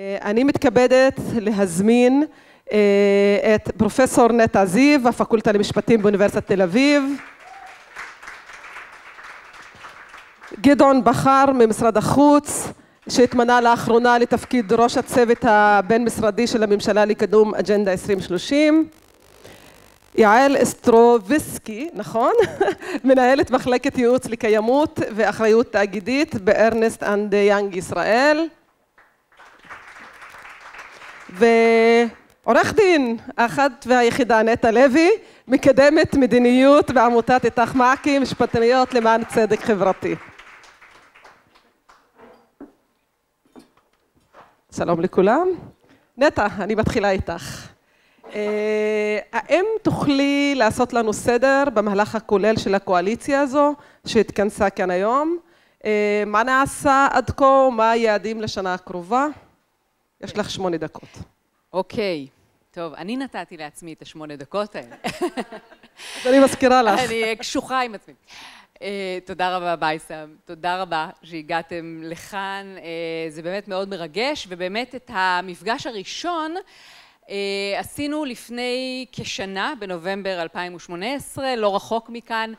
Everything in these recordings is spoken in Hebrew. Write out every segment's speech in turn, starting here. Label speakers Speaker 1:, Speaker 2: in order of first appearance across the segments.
Speaker 1: אה, אני מתכבדת להזמין אה, את פרופסור נטע זיו, הפקולטה למשפטים באוניברסיטת תל אביב. גדעון בכר ממשרד החוץ, שהתמנה לאחרונה לתפקיד ראש הצוות הבין-משרדי של הממשלה לקידום אג'נדה 2030. יעל אסטרוביסקי, נכון? מנהלת מחלקת ייעוץ לקיימות ואחריות תאגידית בארנסט אנד יאנג ישראל. ועורך דין, האחת והיחידה נטע לוי, מקדמת מדיניות בעמותת איתך מעכי, משפטניות למען צדק חברתי. שלום לכולם. נטע, אני מתחילה איתך. אה, האם תוכלי לעשות לנו סדר במהלך הכולל של הקואליציה הזו שהתכנסה כאן היום? אה, מה נעשה עד כה מה היעדים לשנה הקרובה? יש לך שמונה דקות.
Speaker 2: אוקיי. טוב, אני נתתי לעצמי את השמונה דקות האלה. אז אני מזכירה לך. אני קשוחה עם עצמי. אה, תודה רבה, בייסם. תודה רבה שהגעתם לכאן. אה, זה באמת מאוד מרגש, ובאמת את המפגש הראשון uh, עשינו לפני כשנה, בנובמבר 2018, לא רחוק מכאן.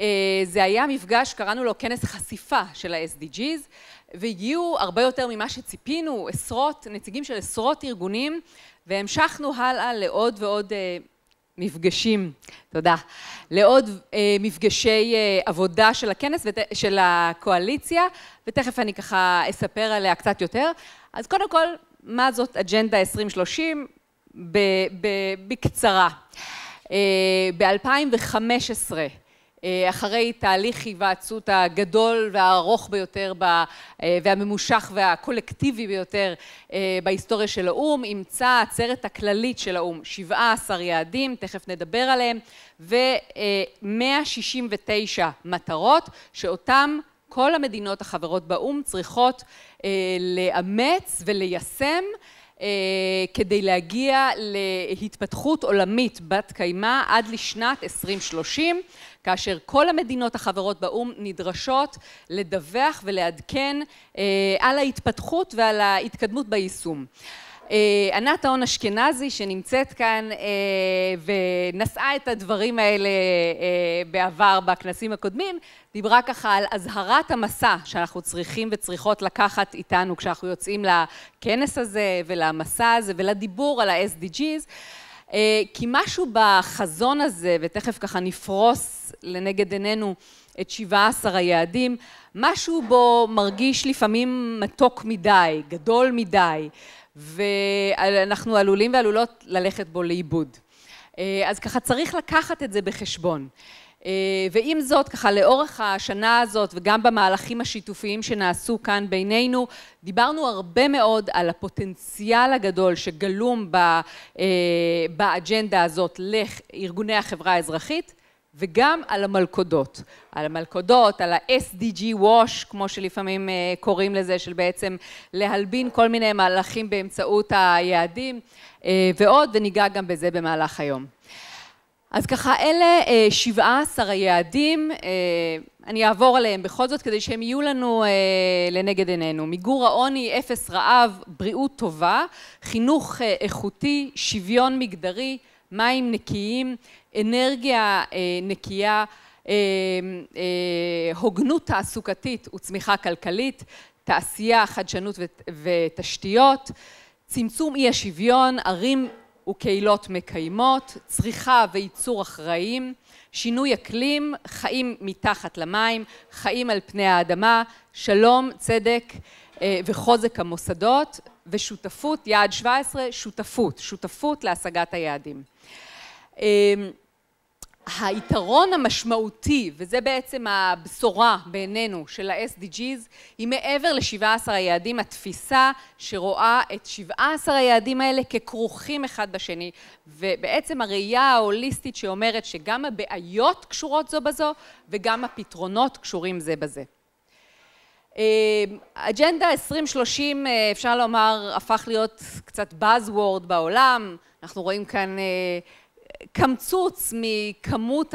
Speaker 2: אה, זה היה מפגש, קראנו לו כנס חשיפה של ה-SDGs, והגיעו הרבה יותר ממה שציפינו, עשרות, נציגים של עשרות ארגונים, והמשכנו הלאה לעוד ועוד אה, מפגשים, תודה, לעוד אה, מפגשי אה, עבודה של הכנס, ושל הקואליציה, ותכף אני ככה אספר עליה קצת יותר. אז קודם כל, מה זאת אג'נדה 2030? ב, ב, בקצרה. אה, ב-2015 אה, אחרי תהליך היוועצות הגדול והארוך ביותר אה, והממושך והקולקטיבי ביותר אה, בהיסטוריה של האו"ם, אימצה העצרת הכללית של האו"ם 17 יעדים, תכף נדבר עליהם, ו-169 מטרות שאותם כל המדינות החברות באו"ם צריכות לאמץ וליישם כדי להגיע להתפתחות עולמית בת קיימא עד לשנת 2030. כאשר כל המדינות החברות באו"ם נדרשות לדווח ולעדכן אה, על ההתפתחות ועל ההתקדמות ביישום. אה, ענת ההון אשכנזי שנמצאת כאן אה, ונשאה את הדברים האלה אה, בעבר בכנסים הקודמים, דיברה ככה על אזהרת המסע שאנחנו צריכים וצריכות לקחת איתנו כשאנחנו יוצאים לכנס הזה ולמסע הזה ולדיבור על ה-SDGs. אה, כי משהו בחזון הזה, ותכף ככה נפרוס לנגד עינינו את 17 היעדים, משהו בו מרגיש לפעמים מתוק מדי, גדול מדי, ואנחנו עלולים ועלולות ללכת בו לאיבוד. אה, אז ככה צריך לקחת את זה בחשבון. אה, ועם זאת, ככה לאורך השנה הזאת וגם במהלכים השיתופיים שנעשו כאן בינינו, דיברנו הרבה מאוד על הפוטנציאל הגדול שגלום ב, אה, באג'נדה הזאת לארגוני החברה האזרחית. וגם על המלכודות, על המלכודות, על ה-SDG wash, כמו שלפעמים אה, קוראים לזה, של בעצם להלבין כל מיני מהלכים באמצעות היעדים ועוד, וניגע גם בזה במהלך היום. אז ככה, אלה 17 אה, היעדים, אה, אני אעבור עליהם בכל זאת כדי שהם יהיו לנו אה, לנגד עינינו. מיגור העוני, אפס רעב, בריאות טובה, חינוך איכותי, שוויון מגדרי, מים נקיים, אנרגיה נקייה, הוגנות תעסוקתית וצמיחה כלכלית, תעשייה, חדשנות ותשתיות, צמצום אי השוויון, ערים וקהילות מקיימות, צריכה וייצור אחראיים, שינוי אקלים, חיים מתחת למים, חיים על פני האדמה, שלום, צדק אה, וחוזק המוסדות ושותפות, יעד 17, שותפות, שותפות להשגת היעדים. אמ, היתרון המשמעותי, וזה בעצם הבשורה בעינינו של ה-SDGs, היא מעבר ל-17 היעדים, התפיסה שרואה את 17 היעדים האלה ככרוכים אחד בשני, ובעצם הראייה ההוליסטית שאומרת שגם הבעיות קשורות זו בזו, וגם הפתרונות קשורים זה בזה. אמ, אג'נדה 2030 אה, אפשר לומר הפך להיות קצת buzzword בעולם, אנחנו רואים כאן אה, קמצוץ מכמות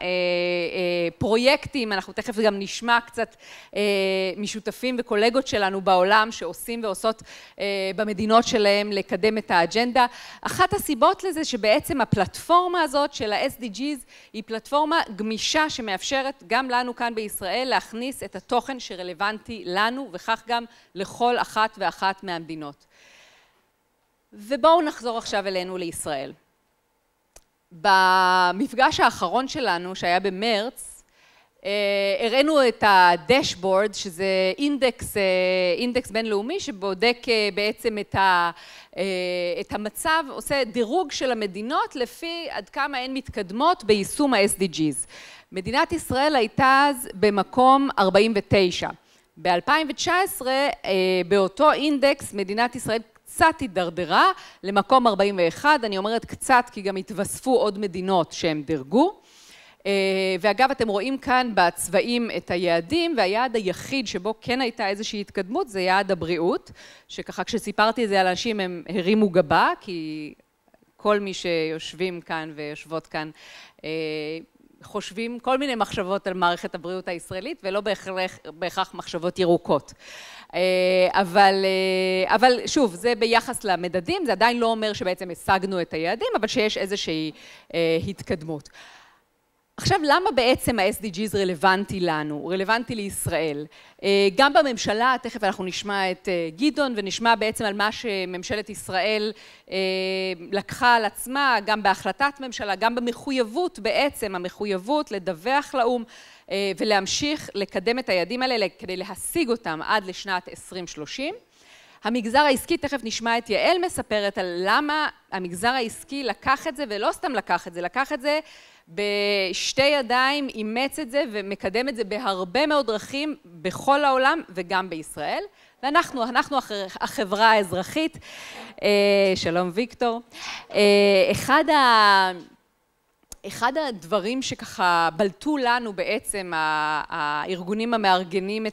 Speaker 2: הפרויקטים, אה, אה, אנחנו תכף גם נשמע קצת אה, משותפים וקולגות שלנו בעולם שעושים ועושות במדינות שלהם לקדם את האג'נדה. אחת הסיבות לזה שבעצם הפלטפורמה הזאת של ה-SDGs היא פלטפורמה גמישה שמאפשרת גם לנו כאן בישראל להכניס את התוכן שרלוונטי לנו וכך גם לכל אחת ואחת מהמדינות. ובואו נחזור עכשיו אלינו לישראל. במפגש האחרון שלנו, שהיה במרץ, Uh, הראינו את הדשבורד, שזה אינדקס, uh, אינדקס בינלאומי שבודק uh, בעצם את, ה, uh, את המצב, עושה דירוג של המדינות לפי עד כמה הן מתקדמות ביישום ה-SDGs. מדינת ישראל הייתה אז במקום 49. ב-2019, uh, באותו אינדקס, מדינת ישראל קצת הידרדרה למקום 41, אני אומרת קצת כי גם התווספו עוד מדינות שהם דירגו. אה, ואגב, אתם רואים כאן בצבעים את היעדים, והיעד היחיד שבו כן הייתה איזושהי התקדמות זה יעד הבריאות, שככה כשסיפרתי את זה על אנשים הם הרימו גבה, כי כל מי שיושבים כאן ויושבות כאן אה, חושבים כל מיני מחשבות על מערכת הבריאות הישראלית, ולא בהכרח, בהכרח מחשבות ירוקות. אה, אבל, אה, אבל שוב, זה ביחס למדדים, זה עדיין לא אומר שבעצם השגנו את היעדים, אבל שיש איזושהי אה, התקדמות. עכשיו, למה בעצם ה-SDGs רלוונטי לנו, הוא רלוונטי לישראל? גם בממשלה, תכף אנחנו נשמע את גדעון ונשמע בעצם על מה שממשלת ישראל לקחה על עצמה, גם בהחלטת ממשלה, גם במחויבות בעצם, המחויבות לדווח לאו"ם אה, ולהמשיך לקדם את היעדים האלה כדי להשיג אותם עד לשנת 2030. המגזר העסקי, תכף נשמע את יעל מספרת על למה המגזר העסקי לקח את זה, ולא סתם לקח את זה, לקח את זה בשתי ידיים, אימץ את זה ומקדם את זה בהרבה מאוד דרכים בכל העולם וגם בישראל. ואנחנו, אנחנו החברה האזרחית, אה, שלום ויקטור. אה, אחד ה... אחד הדברים שככה בלטו לנו בעצם הארגונים המארגנים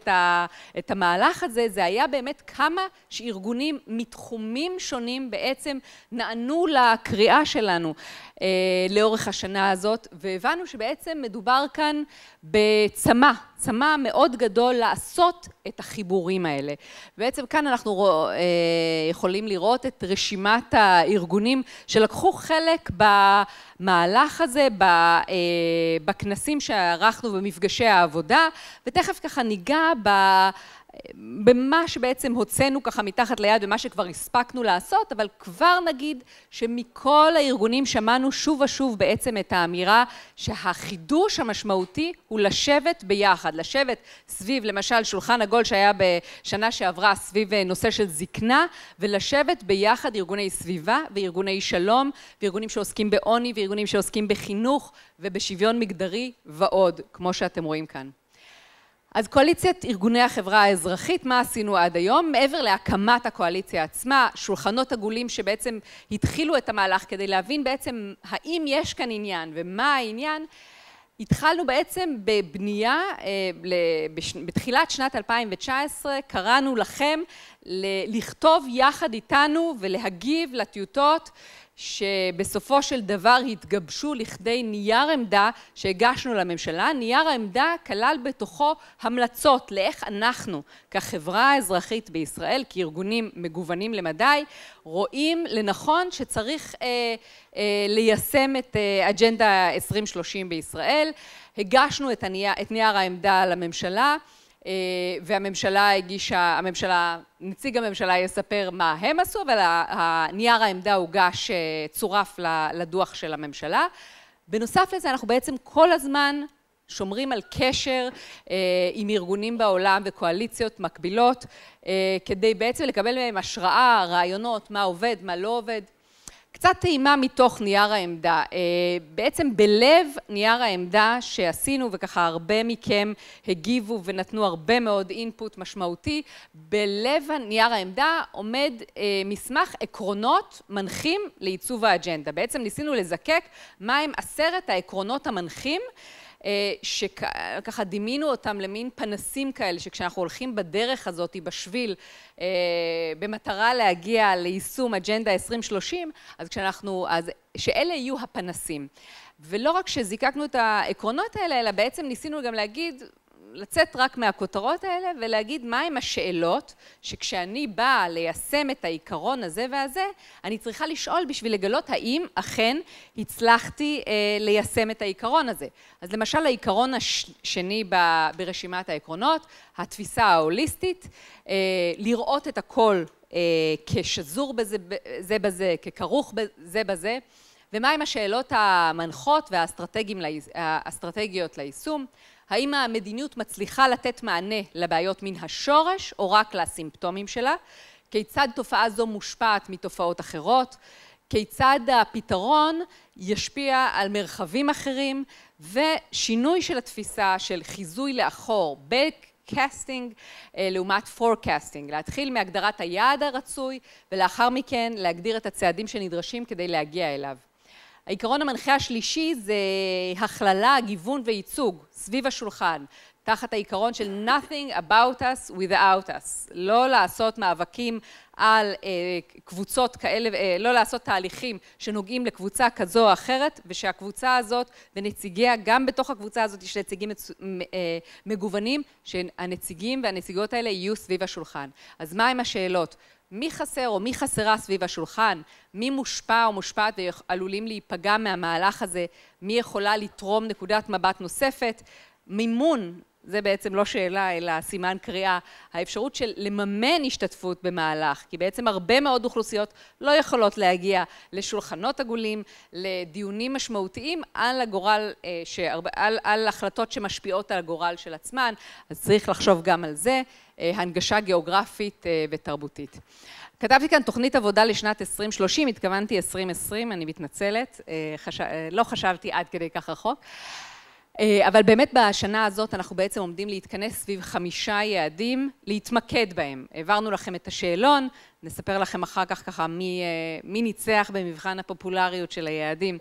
Speaker 2: את, המהלך הזה, זה היה באמת כמה שארגונים מתחומים שונים בעצם נענו לקריאה שלנו אה, לאורך השנה הזאת, והבנו שבעצם מדובר כאן בצמא. מעצמה מאוד גדול לעשות את החיבורים האלה. בעצם כאן אנחנו רוא, אה, יכולים לראות את רשימת הארגונים שלקחו חלק במהלך הזה, ב, אה, בכנסים שערכנו במפגשי העבודה, ותכף ככה ניגע ב... במה שבעצם הוצאנו ככה מתחת ליד ומה שכבר הספקנו לעשות, אבל כבר נגיד שמכל הארגונים שמענו שוב ושוב בעצם את האמירה שהחידוש המשמעותי הוא לשבת ביחד, לשבת סביב למשל שולחן עגול שהיה בשנה שעברה סביב אה, נושא של זקנה, ולשבת ביחד ארגוני סביבה וארגוני שלום וארגונים שעוסקים בעוני וארגונים שעוסקים בחינוך ובשוויון מגדרי ועוד, כמו שאתם רואים כאן. אז קואליציית ארגוני החברה האזרחית, מה עשינו עד היום? מעבר להקמת הקואליציה עצמה, שולחנות עגולים שבעצם התחילו את המהלך כדי להבין בעצם האם יש כאן עניין ומה העניין, התחלנו בעצם בבנייה, אה, בתחילת שנת 2019 קראנו לכם לכתוב יחד איתנו ולהגיב לטיוטות שבסופו של דבר התגבשו לכדי נייר עמדה שהגשנו לממשלה. נייר העמדה כלל בתוכו המלצות לאיך אנחנו, כחברה האזרחית בישראל, כארגונים מגוונים למדי, רואים לנכון שצריך אה, אה, ליישם את אה, אג'נדה 2030 בישראל. הגשנו את, הנייר, את נייר העמדה לממשלה. אה, והממשלה הגישה, הממשלה נציג הממשלה יספר מה הם עשו, אבל נייר העמדה הוגש, אה, צורף לדוח של הממשלה. בנוסף לזה, אנחנו בעצם כל הזמן שומרים על קשר אה, עם ארגונים בעולם וקואליציות מקבילות, אה, כדי בעצם לקבל מהם השראה, רעיונות, מה עובד, מה לא עובד. קצת טעימה מתוך נייר העמדה. אה, בעצם בלב נייר העמדה שעשינו, וככה הרבה מכם הגיבו ונתנו הרבה מאוד אינפוט משמעותי, בלב נייר העמדה עומד אה, מסמך עקרונות מנחים לעיצוב האג'נדה. בעצם ניסינו לזקק מהם עשרת העקרונות המנחים. אה, שככה דימינו אותם למין פנסים כאלה, שכשאנחנו הולכים בדרך הזאת, בשביל, אה, במטרה להגיע ליישום אג'נדה 2030, אז כשאנחנו, אז שאלה יהיו הפנסים. ולא רק שזיקקנו את העקרונות האלה, אלא בעצם ניסינו גם להגיד, לצאת רק מהכותרות האלה ולהגיד מהם השאלות שכשאני באה ליישם את העיקרון הזה והזה, אני צריכה לשאול בשביל לגלות האם אכן הצלחתי אה, ליישם את העיקרון הזה. אז למשל העיקרון השני ב, ברשימת העקרונות, התפיסה ההוליסטית, אה, לראות את הכל אה, כשזור בזה, זה בזה, ככרוך בזה בזה. ומהם השאלות המנחות והאסטרטגיות אה, ליישום? האם המדיניות מצליחה לתת מענה לבעיות מן השורש או רק לסימפטומים שלה? כיצד תופעה זו מושפעת מתופעות אחרות? כיצד הפתרון ישפיע על מרחבים אחרים ושינוי של התפיסה של חיזוי לאחור, backcasting אה, לעומת forecasting, להתחיל מהגדרת היעד הרצוי ולאחר מכן להגדיר את הצעדים שנדרשים כדי להגיע אליו. העיקרון המנחה השלישי זה הכללה, גיוון וייצוג סביב השולחן, תחת העיקרון של nothing about us without us, לא לעשות מאבקים על אה, קבוצות כאלה, אה, לא לעשות תהליכים שנוגעים לקבוצה כזו או אחרת, ושהקבוצה הזאת ונציגיה, גם בתוך הקבוצה הזאת יש נציגים מצ... אה, מגוונים, שהנציגים והנציגות האלה יהיו סביב השולחן. אז מהם השאלות? מי חסר או מי חסרה סביב השולחן, מי מושפע או מושפעת ועלולים להיפגע מהמהלך הזה, מי יכולה לתרום נקודת מבט נוספת, מימון זה בעצם לא שאלה, אלא סימן קריאה, האפשרות של לממן השתתפות במהלך, כי בעצם הרבה מאוד אוכלוסיות לא יכולות להגיע לשולחנות עגולים, לדיונים משמעותיים על הגורל, אה, שהרבה, על, על החלטות שמשפיעות על הגורל של עצמן, אז צריך לחשוב גם על זה, אה, הנגשה גיאוגרפית אה, ותרבותית. כתבתי כאן תוכנית עבודה לשנת 2030, התכוונתי 2020, אני מתנצלת, חש... לא חשבתי עד כדי כך רחוק. אה, אבל באמת בשנה הזאת אנחנו בעצם עומדים להתכנס סביב חמישה יעדים, להתמקד בהם. העברנו לכם את השאלון, נספר לכם אחר כך ככה מי, אה, מי ניצח במבחן הפופולריות של היעדים,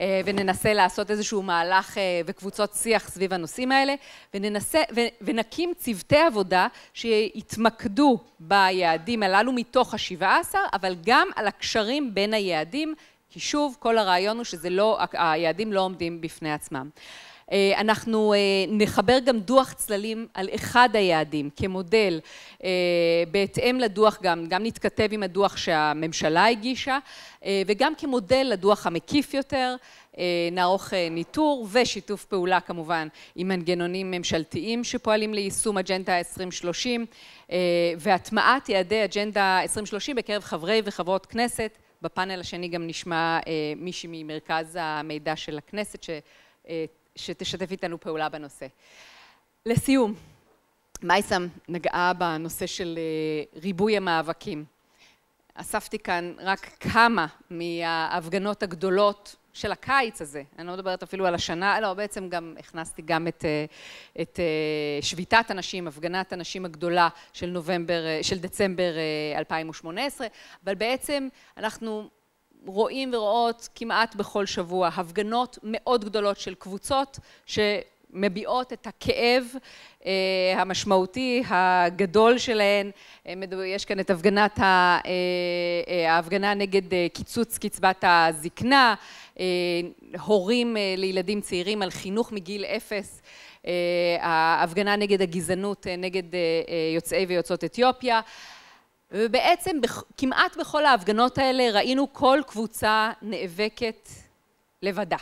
Speaker 2: אה, וננסה לעשות איזשהו מהלך וקבוצות שיח סביב הנושאים האלה, וננסה, ו, ונקים צוותי עבודה שיתמקדו ביעדים הללו מתוך ה-17, אבל גם על הקשרים בין היעדים, כי שוב, כל הרעיון הוא שהיעדים לא, לא עומדים בפני עצמם. אה, אנחנו אה, נחבר גם דוח צללים על אחד היעדים כמודל, אה, בהתאם לדוח גם, גם נתכתב עם הדוח שהממשלה הגישה, וגם כמודל לדוח המקיף יותר, נערוך ניטור ושיתוף פעולה כמובן עם מנגנונים ממשלתיים שפועלים ליישום אג'נדה 2030 והטמעת יעדי אג'נדה 2030 בקרב חברי וחברות כנסת. בפאנל השני גם נשמע מישהי ממרכז המידע של הכנסת ש... שתשתף איתנו פעולה בנושא. לסיום, מייסם נגעה בנושא של אה, ריבוי המאבקים. אספתי כאן רק כמה מההפגנות הגדולות של הקיץ הזה, אני לא מדברת אפילו על השנה, לא, בעצם גם הכנסתי גם את, אה, את אה, שביתת הנשים, הפגנת הנשים הגדולה של נובמבר, של דצמבר 2018, אבל בעצם אנחנו רואים ורואות כמעט בכל שבוע הפגנות מאוד גדולות של קבוצות שמביעות את הכאב אה, המשמעותי הגדול שלהן. אה, יש כאן את הפגנת ה, אה, אה ההפגנה נגד אה, קיצוץ קצבת הזקנה, אה, הורים אה, לילדים צעירים על חינוך מגיל אפס. ההפגנה נגד הגזענות, נגד יוצאי ויוצאות אתיופיה. ובעצם כמעט בכל ההפגנות האלה ראינו כל קבוצה נאבקת לבדה.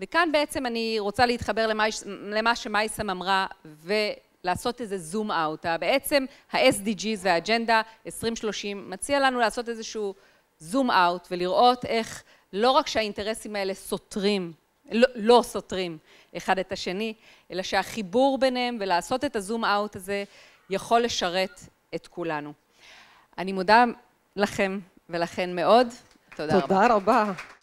Speaker 2: וכאן בעצם אני רוצה להתחבר למה, למה שמייסם אמרה ולעשות איזה זום אאוט. בעצם ה-SDGs והאג'נדה 2030 מציע לנו לעשות איזשהו זום אאוט ולראות איך לא רק שהאינטרסים האלה סותרים, לא, לא סותרים אחד את השני, אלא שהחיבור ביניהם ולעשות את הזום אאוט הזה יכול לשרת את כולנו. אני מודה לכם ולכן מאוד. תודה, תודה
Speaker 1: רבה. רבה.